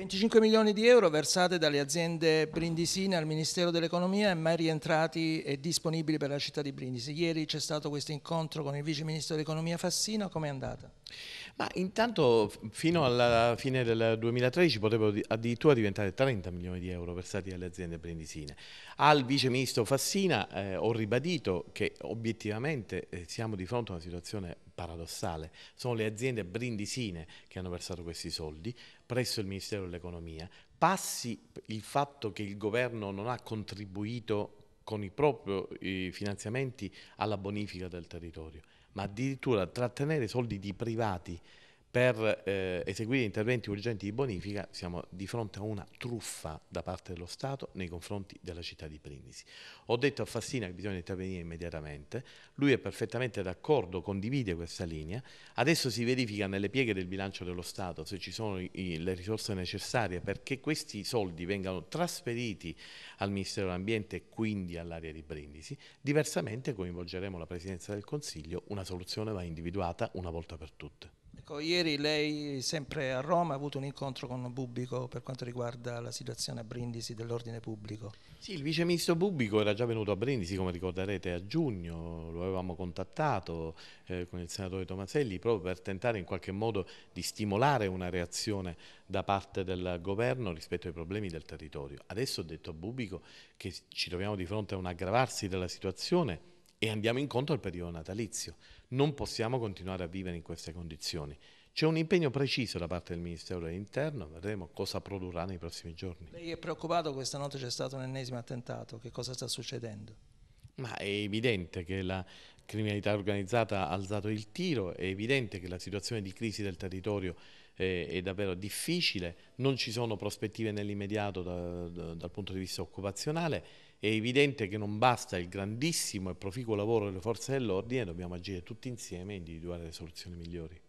25 milioni di euro versate dalle aziende brindisine al Ministero dell'Economia e mai rientrati e disponibili per la città di Brindisi. Ieri c'è stato questo incontro con il Vice Ministro dell'Economia Fassino, com'è andata? Ma intanto fino alla fine del 2013 potrebbero addirittura diventare 30 milioni di euro versati alle aziende brindisine. Al Vice Ministro Fassina eh, ho ribadito che obiettivamente eh, siamo di fronte a una situazione paradossale. Sono le aziende brindisine che hanno versato questi soldi presso il Ministero con passi il fatto che il governo non ha contribuito con i propri finanziamenti alla bonifica del territorio, ma addirittura trattenere soldi di privati per eh, eseguire interventi urgenti di bonifica siamo di fronte a una truffa da parte dello Stato nei confronti della città di Brindisi. Ho detto a Fassina che bisogna intervenire immediatamente, lui è perfettamente d'accordo, condivide questa linea, adesso si verifica nelle pieghe del bilancio dello Stato se ci sono i, le risorse necessarie perché questi soldi vengano trasferiti al Ministero dell'Ambiente e quindi all'area di Brindisi, diversamente coinvolgeremo la Presidenza del Consiglio, una soluzione va individuata una volta per tutte. Ecco, ieri lei, sempre a Roma, ha avuto un incontro con Bubbico per quanto riguarda la situazione a Brindisi dell'ordine pubblico. Sì, il vice ministro Bubbico era già venuto a Brindisi, come ricorderete, a giugno, lo avevamo contattato eh, con il senatore Tomaselli proprio per tentare in qualche modo di stimolare una reazione da parte del governo rispetto ai problemi del territorio. Adesso ho detto a Bubbico che ci troviamo di fronte a un aggravarsi della situazione e andiamo incontro al periodo natalizio. Non possiamo continuare a vivere in queste condizioni. C'è un impegno preciso da parte del Ministero dell'Interno, vedremo cosa produrrà nei prossimi giorni. Lei è preoccupato, questa notte c'è stato un ennesimo attentato, che cosa sta succedendo? Ma è evidente che la criminalità organizzata ha alzato il tiro, è evidente che la situazione di crisi del territorio è, davvero difficile, non ci sono prospettive nell'immediato da, da, dal punto di vista occupazionale, è evidente che non basta il grandissimo e proficuo lavoro delle forze dell'ordine, dobbiamo agire tutti insieme e individuare le soluzioni migliori.